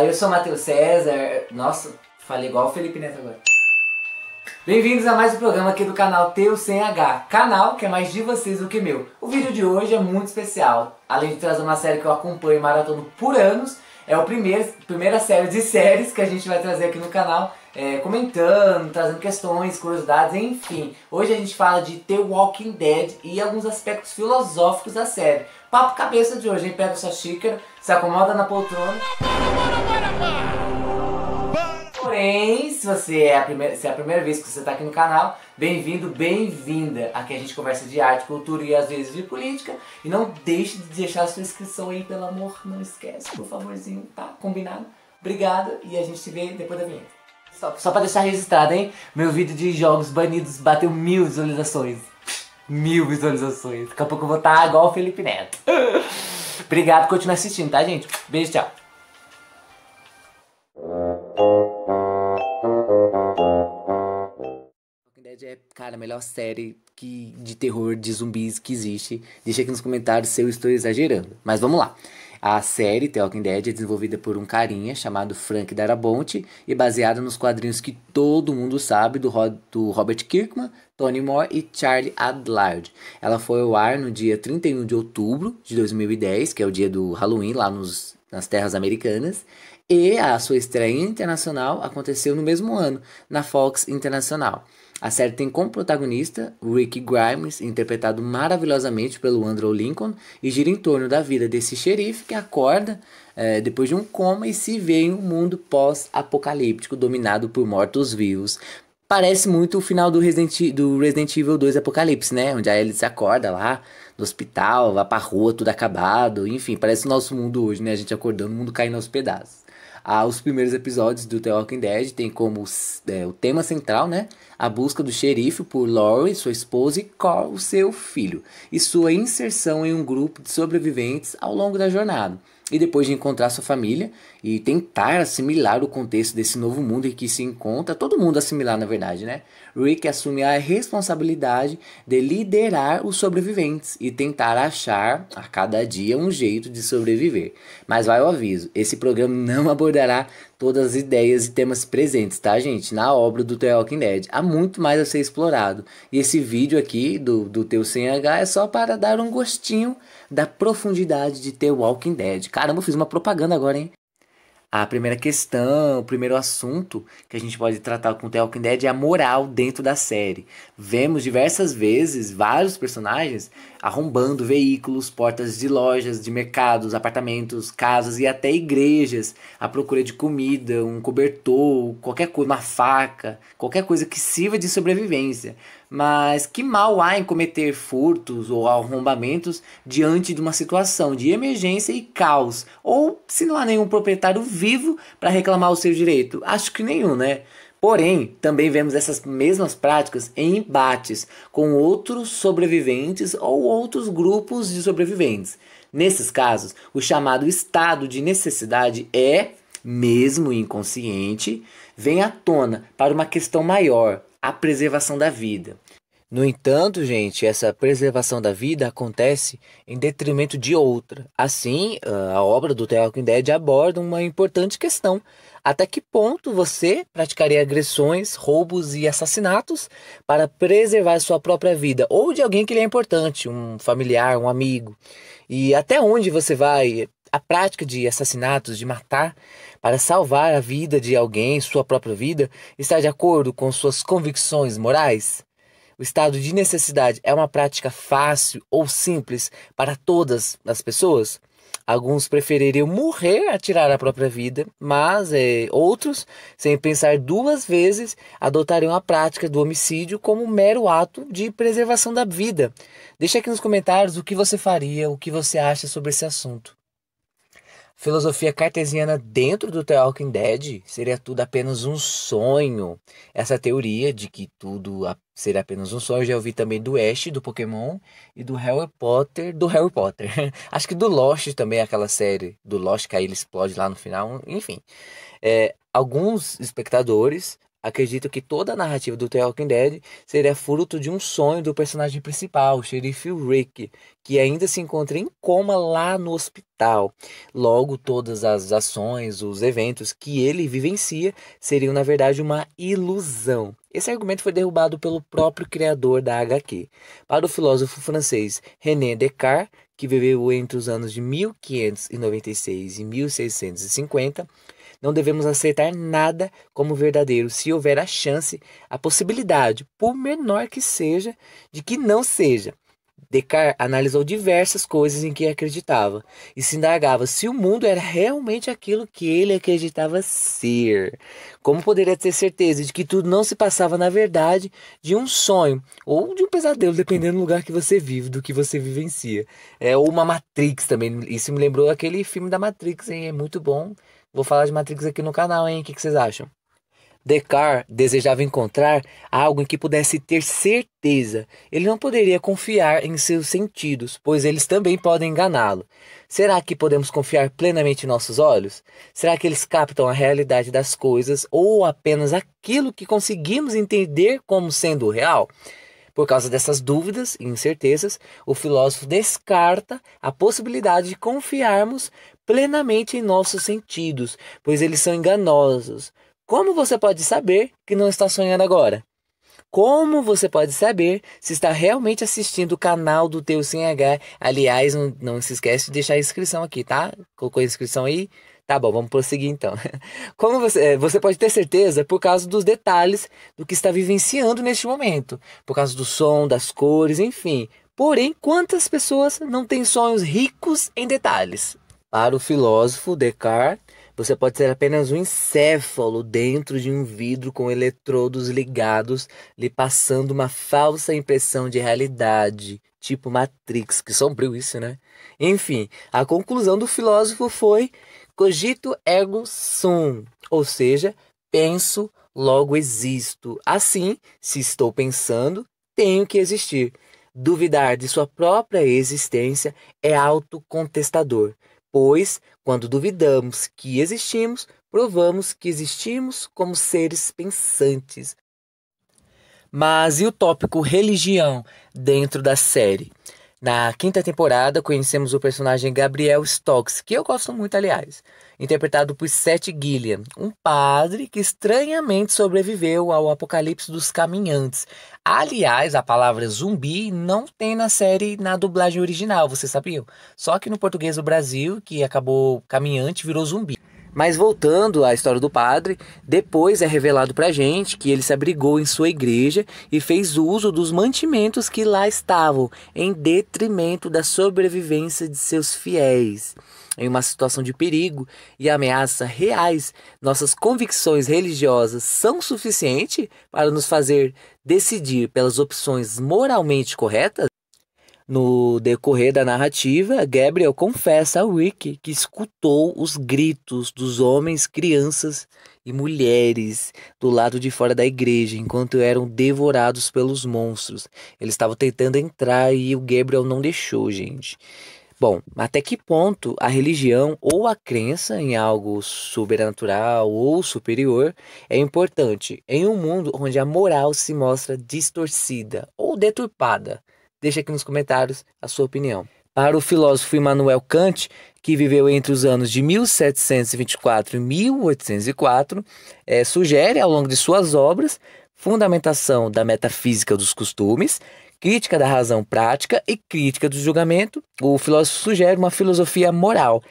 Ah, eu sou o Matheus César. Nossa, falei igual o Felipe Neto agora. Bem-vindos a mais um programa aqui do canal Teu Sem H, canal que é mais de vocês do que meu. O vídeo de hoje é muito especial. Além de trazer uma série que eu acompanho maratona por anos, é a primeira série de séries que a gente vai trazer aqui no canal é, comentando, trazendo questões, curiosidades, enfim. Hoje a gente fala de The Walking Dead e alguns aspectos filosóficos da série. Papo cabeça de hoje, hein? Pega sua xícara, se acomoda na poltrona. Porém, se você é a primeira, se é a primeira vez que você está aqui no canal, bem-vindo, bem-vinda. Aqui a gente conversa de arte, cultura e às vezes de política. E não deixe de deixar a sua inscrição aí, pelo amor, não esquece, por favorzinho, tá? Combinado? Obrigado e a gente se vê depois da vinheta. Só, só pra deixar registrado, hein? Meu vídeo de jogos banidos bateu mil visualizações. Mil visualizações. Daqui a pouco eu vou estar tá igual o Felipe Neto. Obrigado por continuar assistindo, tá, gente? Beijo, tchau. é, cara, a melhor série que, de terror de zumbis que existe. Deixa aqui nos comentários se eu estou exagerando. Mas vamos lá. A série The Walking Dead é desenvolvida por um carinha chamado Frank Darabonte e baseada nos quadrinhos que todo mundo sabe do, do Robert Kirkman, Tony Moore e Charlie Adlard. Ela foi ao ar no dia 31 de outubro de 2010, que é o dia do Halloween lá nos, nas terras americanas, e a sua estreia internacional aconteceu no mesmo ano, na Fox Internacional. A série tem como protagonista Rick Grimes, interpretado maravilhosamente pelo Andrew Lincoln, e gira em torno da vida desse xerife que acorda é, depois de um coma e se vê em um mundo pós-apocalíptico dominado por mortos-vivos. Parece muito o final do Resident, do Resident Evil 2 Apocalipse, né? Onde a Alice acorda lá no hospital, vai pra rua, tudo acabado. Enfim, parece o nosso mundo hoje, né? A gente acordando, o mundo caindo aos pedaços aos primeiros episódios do The Walking Dead. Tem como é, o tema central, né? A busca do xerife por Laurie, sua esposa e Carl, seu filho. E sua inserção em um grupo de sobreviventes ao longo da jornada e depois de encontrar sua família e tentar assimilar o contexto desse novo mundo em que se encontra, todo mundo assimilar na verdade, né? Rick assume a responsabilidade de liderar os sobreviventes e tentar achar a cada dia um jeito de sobreviver. Mas vai o aviso, esse programa não abordará todas as ideias e temas presentes, tá, gente? Na obra do The Walking Dead. Há muito mais a ser explorado. E esse vídeo aqui do, do teu 100H é só para dar um gostinho da profundidade de The Walking Dead. Caramba, eu fiz uma propaganda agora, hein? A primeira questão, o primeiro assunto que a gente pode tratar com The Walking Dead é a moral dentro da série. Vemos diversas vezes vários personagens arrombando veículos, portas de lojas, de mercados, apartamentos, casas e até igrejas à procura de comida, um cobertor, qualquer coisa, uma faca, qualquer coisa que sirva de sobrevivência. Mas que mal há em cometer furtos ou arrombamentos diante de uma situação de emergência e caos? Ou se não há nenhum proprietário vivo para reclamar o seu direito? Acho que nenhum, né? Porém, também vemos essas mesmas práticas em embates com outros sobreviventes ou outros grupos de sobreviventes. Nesses casos, o chamado estado de necessidade é, mesmo inconsciente, vem à tona para uma questão maior, a preservação da vida. No entanto, gente, essa preservação da vida acontece em detrimento de outra. Assim, ah, a obra do The Walking Dead aborda uma importante questão. Até que ponto você praticaria agressões, roubos e assassinatos para preservar sua própria vida ou de alguém que lhe é importante, um familiar, um amigo? E até onde você vai a prática de assassinatos, de matar, para salvar a vida de alguém, sua própria vida, está de acordo com suas convicções morais? O estado de necessidade é uma prática fácil ou simples para todas as pessoas? Alguns prefeririam morrer a tirar a própria vida, mas é, outros, sem pensar duas vezes, adotariam a prática do homicídio como um mero ato de preservação da vida. Deixe aqui nos comentários o que você faria, o que você acha sobre esse assunto filosofia cartesiana dentro do The Walking Dead seria tudo apenas um sonho. Essa teoria de que tudo seria apenas um sonho, eu já ouvi também do Ash, do Pokémon, e do Harry Potter, do Harry Potter. Acho que do Lost também, aquela série do Lost que aí ele explode lá no final, enfim. É, alguns espectadores Acredito que toda a narrativa do The Walking Dead seria fruto de um sonho do personagem principal, o xerife Rick, que ainda se encontra em coma lá no hospital. Logo, todas as ações, os eventos que ele vivencia seriam, na verdade, uma ilusão. Esse argumento foi derrubado pelo próprio criador da HQ. Para o filósofo francês René Descartes, que viveu entre os anos de 1596 e 1650, não devemos aceitar nada como verdadeiro se houver a chance, a possibilidade, por menor que seja, de que não seja. Descartes analisou diversas coisas em que acreditava e se indagava se o mundo era realmente aquilo que ele acreditava ser. Como poderia ter certeza de que tudo não se passava na verdade de um sonho ou de um pesadelo, dependendo do lugar que você vive, do que você vivencia. É ou uma Matrix também. Isso me lembrou aquele filme da Matrix, hein? É muito bom. Vou falar de Matrix aqui no canal, hein? O que, que vocês acham? Descartes desejava encontrar algo em que pudesse ter certeza. Ele não poderia confiar em seus sentidos, pois eles também podem enganá-lo. Será que podemos confiar plenamente em nossos olhos? Será que eles captam a realidade das coisas ou apenas aquilo que conseguimos entender como sendo real? Por causa dessas dúvidas e incertezas, o filósofo descarta a possibilidade de confiarmos plenamente em nossos sentidos, pois eles são enganosos. Como você pode saber que não está sonhando agora? Como você pode saber se está realmente assistindo o canal do teu 100H? Aliás, não, não se esquece de deixar a inscrição aqui, tá? Colocou a inscrição aí? Tá bom, vamos prosseguir então. Como você, é, você pode ter certeza é por causa dos detalhes do que está vivenciando neste momento, por causa do som, das cores, enfim. Porém, quantas pessoas não têm sonhos ricos em detalhes? Para o filósofo Descartes, você pode ser apenas um encéfalo dentro de um vidro com eletrodos ligados, lhe passando uma falsa impressão de realidade, tipo Matrix, que sombrio isso, né? Enfim, a conclusão do filósofo foi Cogito ergo sum, ou seja, penso, logo existo. Assim, se estou pensando, tenho que existir. Duvidar de sua própria existência é autocontestador, pois, quando duvidamos que existimos, provamos que existimos como seres pensantes. Mas e o tópico religião dentro da série? Na quinta temporada, conhecemos o personagem Gabriel Stokes, que eu gosto muito, aliás, interpretado por Seth Gilliam, um padre que estranhamente sobreviveu ao apocalipse dos caminhantes. Aliás, a palavra zumbi não tem na série na dublagem original, vocês sabiam? Só que no português do Brasil, que acabou caminhante, virou zumbi. Mas voltando à história do padre, depois é revelado a gente que ele se abrigou em sua igreja e fez uso dos mantimentos que lá estavam, em detrimento da sobrevivência de seus fiéis. Em uma situação de perigo e ameaça reais, nossas convicções religiosas são suficientes para nos fazer decidir pelas opções moralmente corretas? No decorrer da narrativa, Gabriel confessa a Rick que escutou os gritos dos homens, crianças e mulheres do lado de fora da igreja enquanto eram devorados pelos monstros. Ele estava tentando entrar e o Gabriel não deixou, gente. Bom, até que ponto a religião ou a crença em algo sobrenatural ou superior é importante em um mundo onde a moral se mostra distorcida ou deturpada? Deixe aqui nos comentários a sua opinião. Para o filósofo Immanuel Kant, que viveu entre os anos de 1724 e 1804, é, sugere, ao longo de suas obras, fundamentação da metafísica dos costumes, crítica da razão prática e crítica do julgamento, o filósofo sugere uma filosofia moral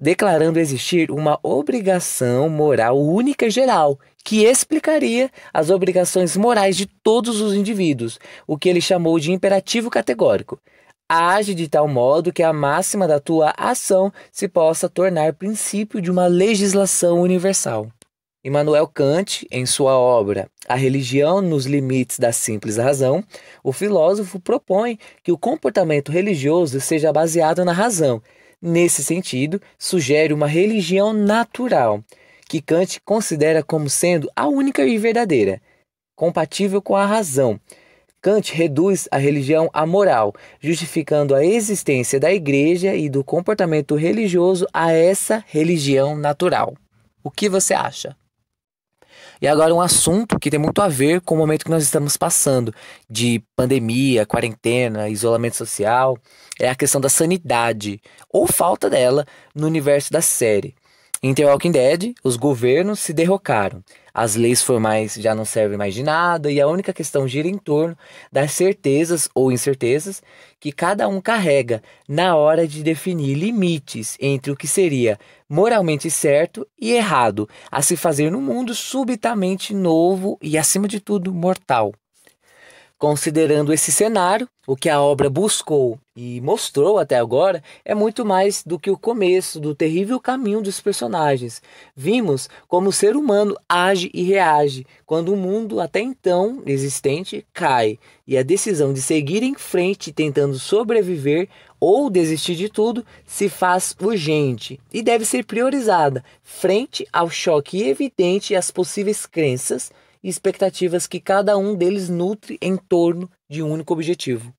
declarando existir uma obrigação moral única e geral, que explicaria as obrigações morais de todos os indivíduos, o que ele chamou de imperativo categórico. Age de tal modo que a máxima da tua ação se possa tornar princípio de uma legislação universal. Immanuel Kant, em sua obra A Religião nos Limites da Simples Razão, o filósofo propõe que o comportamento religioso seja baseado na razão Nesse sentido, sugere uma religião natural, que Kant considera como sendo a única e verdadeira, compatível com a razão. Kant reduz a religião à moral, justificando a existência da igreja e do comportamento religioso a essa religião natural. O que você acha? E agora um assunto que tem muito a ver com o momento que nós estamos passando, de pandemia, quarentena, isolamento social, é a questão da sanidade, ou falta dela, no universo da série. Em The Walking Dead, os governos se derrocaram. As leis formais já não servem mais de nada e a única questão gira em torno das certezas ou incertezas que cada um carrega na hora de definir limites entre o que seria moralmente certo e errado a se fazer num mundo subitamente novo e, acima de tudo, mortal. Considerando esse cenário, o que a obra buscou e mostrou até agora é muito mais do que o começo do terrível caminho dos personagens. Vimos como o ser humano age e reage quando o mundo até então existente cai e a decisão de seguir em frente tentando sobreviver ou desistir de tudo se faz urgente e deve ser priorizada frente ao choque evidente e às possíveis crenças e expectativas que cada um deles nutre em torno de um único objetivo.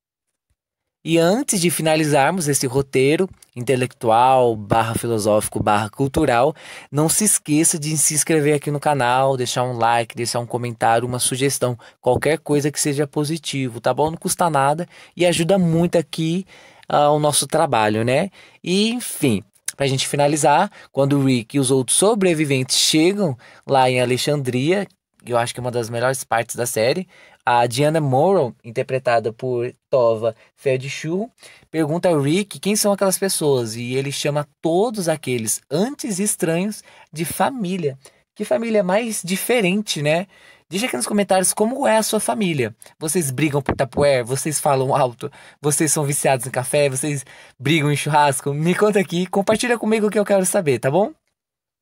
E antes de finalizarmos esse roteiro intelectual, barra filosófico, barra cultural, não se esqueça de se inscrever aqui no canal, deixar um like, deixar um comentário, uma sugestão, qualquer coisa que seja positivo, tá bom? Não custa nada e ajuda muito aqui ao ah, nosso trabalho, né? E enfim, para a gente finalizar, quando o Rick e os outros sobreviventes chegam lá em Alexandria, eu acho que é uma das melhores partes da série. A Diana Morrow, interpretada por Tova Feldschuh, pergunta ao Rick quem são aquelas pessoas e ele chama todos aqueles antes estranhos de família. Que família é mais diferente, né? Deixa aqui nos comentários como é a sua família. Vocês brigam por tapuer? Vocês falam alto? Vocês são viciados em café? Vocês brigam em churrasco? Me conta aqui, compartilha comigo o que eu quero saber, tá bom?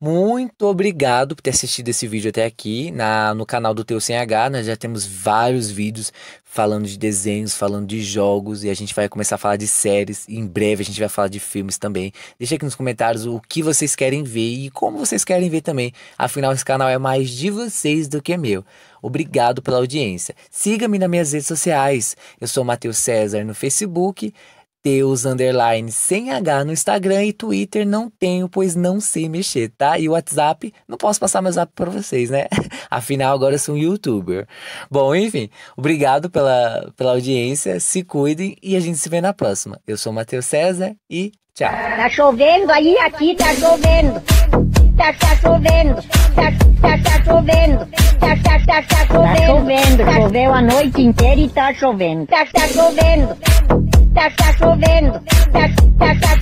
Muito obrigado por ter assistido esse vídeo até aqui. Na, no canal do Teu Sem H, nós já temos vários vídeos falando de desenhos, falando de jogos, e a gente vai começar a falar de séries, e em breve a gente vai falar de filmes também. Deixa aqui nos comentários o que vocês querem ver e como vocês querem ver também. Afinal, esse canal é mais de vocês do que meu. Obrigado pela audiência. Siga-me nas minhas redes sociais. Eu sou Matheus César no Facebook, Mateus underline sem H no Instagram e Twitter não tenho, pois não sei mexer, tá? E o WhatsApp, não posso passar meu WhatsApp para vocês, né? Afinal, agora eu sou um youtuber. Bom, enfim, obrigado pela, pela audiência, se cuidem e a gente se vê na próxima. Eu sou o Matheus César e tchau. Tá chovendo aí, aqui tá chovendo. Tá, tá chovendo, tá, tá, tá chovendo, tá, tá, tá, tá chovendo. Tá chovendo, choveu a noite inteira e tá chovendo. Tá, tá chovendo. tá, tá chovendo, tá, tá, tá